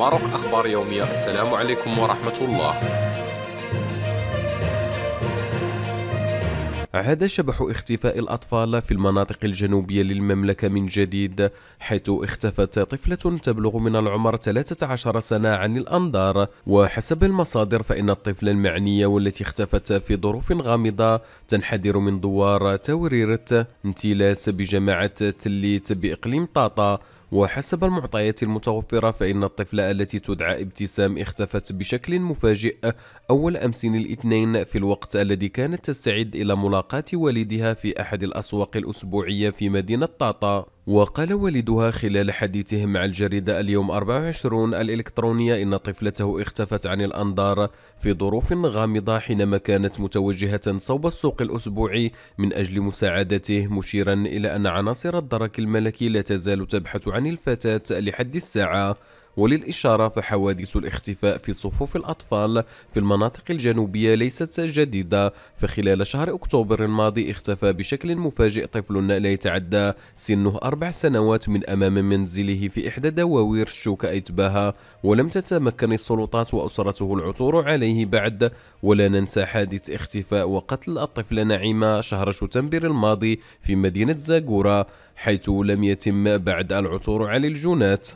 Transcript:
ماروك أخبار يومية السلام عليكم ورحمة الله عاد شبح اختفاء الأطفال في المناطق الجنوبية للمملكة من جديد حيث اختفت طفلة تبلغ من العمر 13 سنة عن الأنظار وحسب المصادر فإن الطفلة المعنية والتي اختفت في ظروف غامضة تنحدر من دوار توريرة انتلاس بجماعة تليت بإقليم طاطا وحسب المعطيات المتوفرة فإن الطفلة التي تدعى ابتسام اختفت بشكل مفاجئ أول أمس الاثنين في الوقت الذي كانت تستعد إلى ملاقاة والدها في أحد الأسواق الأسبوعية في مدينة طاطا وقال والدها خلال حديثه مع الجريدة اليوم 24 الإلكترونية إن طفلته اختفت عن الأنظار في ظروف غامضة حينما كانت متوجهة صوب السوق الأسبوعي من أجل مساعدته مشيرا إلى أن عناصر الدرك الملكي لا تزال تبحث عن الفتاة لحد الساعة وللإشارة فحوادث الاختفاء في صفوف الأطفال في المناطق الجنوبية ليست جديدة فخلال شهر أكتوبر الماضي اختفى بشكل مفاجئ طفل لا يتعدى سنه أربع سنوات من أمام منزله في إحدى دواوير الشوكة إتباها ولم تتمكن السلطات وأسرته العثور عليه بعد ولا ننسى حادث اختفاء وقتل الطفلة نعيمة شهر شتنبر الماضي في مدينة زاغورا حيث لم يتم بعد العثور على الجنات